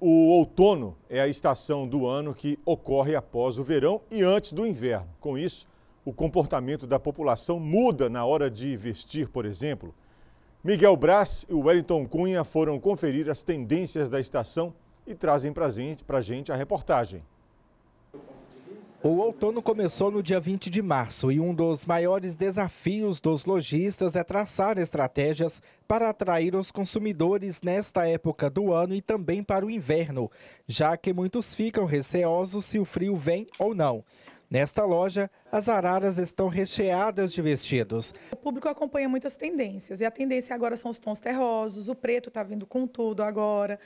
O outono é a estação do ano que ocorre após o verão e antes do inverno. Com isso, o comportamento da população muda na hora de vestir, por exemplo. Miguel Brás e Wellington Cunha foram conferir as tendências da estação e trazem para gente a reportagem. O outono começou no dia 20 de março e um dos maiores desafios dos lojistas é traçar estratégias para atrair os consumidores nesta época do ano e também para o inverno, já que muitos ficam receosos se o frio vem ou não. Nesta loja, as araras estão recheadas de vestidos. O público acompanha muitas tendências e a tendência agora são os tons terrosos, o preto está vindo com tudo agora,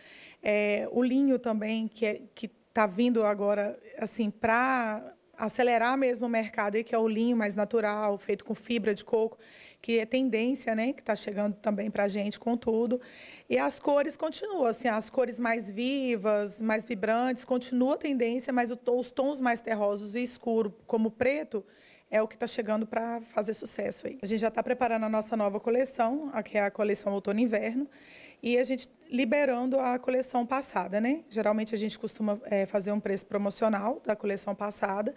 é, o linho também, que, é, que está vindo agora assim para acelerar mesmo o mercado aí, que é o linho mais natural, feito com fibra de coco, que é tendência, né? Que está chegando também para a gente com tudo. E as cores continuam, assim, as cores mais vivas, mais vibrantes, continua a tendência, mas os tons mais terrosos e escuro, como preto, é o que está chegando para fazer sucesso aí. A gente já está preparando a nossa nova coleção, que é a coleção outono e inverno, e a gente liberando a coleção passada, né? Geralmente a gente costuma é, fazer um preço promocional da coleção passada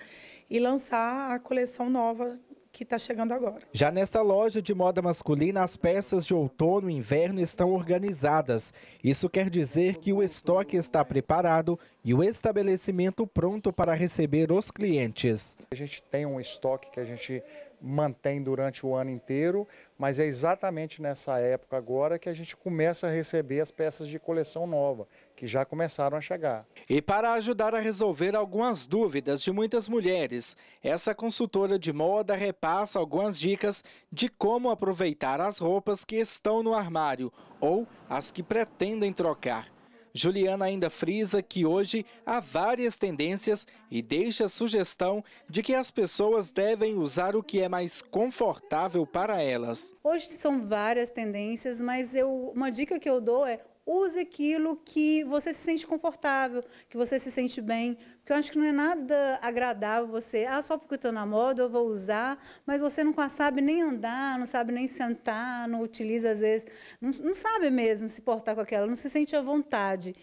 e lançar a coleção nova que está chegando agora. Já nesta loja de moda masculina, as peças de outono e inverno estão organizadas. Isso quer dizer que o estoque está preparado e o estabelecimento pronto para receber os clientes. A gente tem um estoque que a gente mantém durante o ano inteiro, mas é exatamente nessa época agora que a gente começa a receber as peças de coleção nova, que já começaram a chegar. E para ajudar a resolver algumas dúvidas de muitas mulheres, essa consultora de moda repassa algumas dicas de como aproveitar as roupas que estão no armário ou as que pretendem trocar. Juliana ainda frisa que hoje há várias tendências e deixa a sugestão de que as pessoas devem usar o que é mais confortável para elas. Hoje são várias tendências, mas eu, uma dica que eu dou é use aquilo que você se sente confortável, que você se sente bem, porque eu acho que não é nada agradável você, ah, só porque eu estou na moda eu vou usar, mas você não sabe nem andar, não sabe nem sentar, não utiliza às vezes, não, não sabe mesmo se portar com aquela, não se sente à vontade.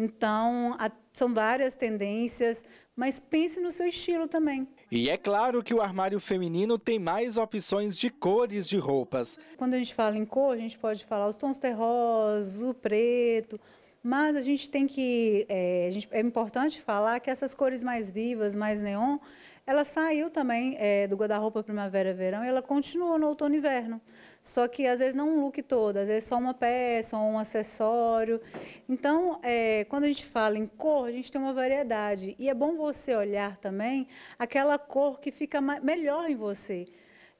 Então, a, são várias tendências, mas pense no seu estilo também. E é claro que o armário feminino tem mais opções de cores de roupas. Quando a gente fala em cor, a gente pode falar os tons terrosos, o preto, mas a gente tem que. É, gente, é importante falar que essas cores mais vivas, mais neon, ela saiu também é, do guarda-roupa primavera-verão e ela continuou no outono inverno. Só que às vezes não um look todo, às vezes só uma peça ou um acessório. Então, é, quando a gente fala em cor, a gente tem uma variedade. E é bom você olhar também aquela cor que fica melhor em você.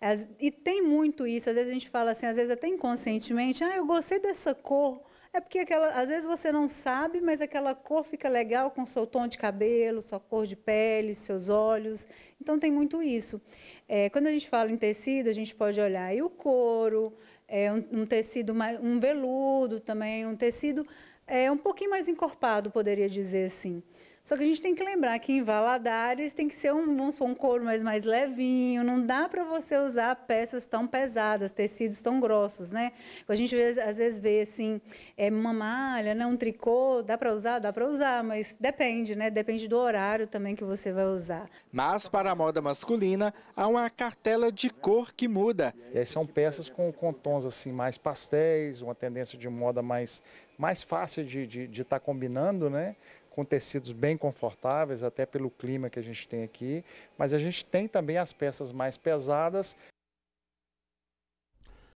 As, e tem muito isso, às vezes a gente fala assim, às vezes até inconscientemente, ah, eu gostei dessa cor, é porque aquela, às vezes você não sabe, mas aquela cor fica legal com seu tom de cabelo, sua cor de pele, seus olhos. Então tem muito isso. É, quando a gente fala em tecido, a gente pode olhar aí o couro, é, um, um tecido, mais, um veludo também, um tecido é, um pouquinho mais encorpado, poderia dizer assim. Só que a gente tem que lembrar que em Valadares tem que ser um, vamos supor, um couro mais, mais levinho, não dá para você usar peças tão pesadas, tecidos tão grossos, né? A gente às vezes vê assim, é uma malha, né, um tricô, dá para usar, dá para usar, mas depende, né? Depende do horário também que você vai usar. Mas para a moda masculina, há uma cartela de cor que muda. E aí são peças com, com tons assim mais pastéis, uma tendência de moda mais mais fácil de estar de, de tá combinando, né? com tecidos bem confortáveis, até pelo clima que a gente tem aqui. Mas a gente tem também as peças mais pesadas,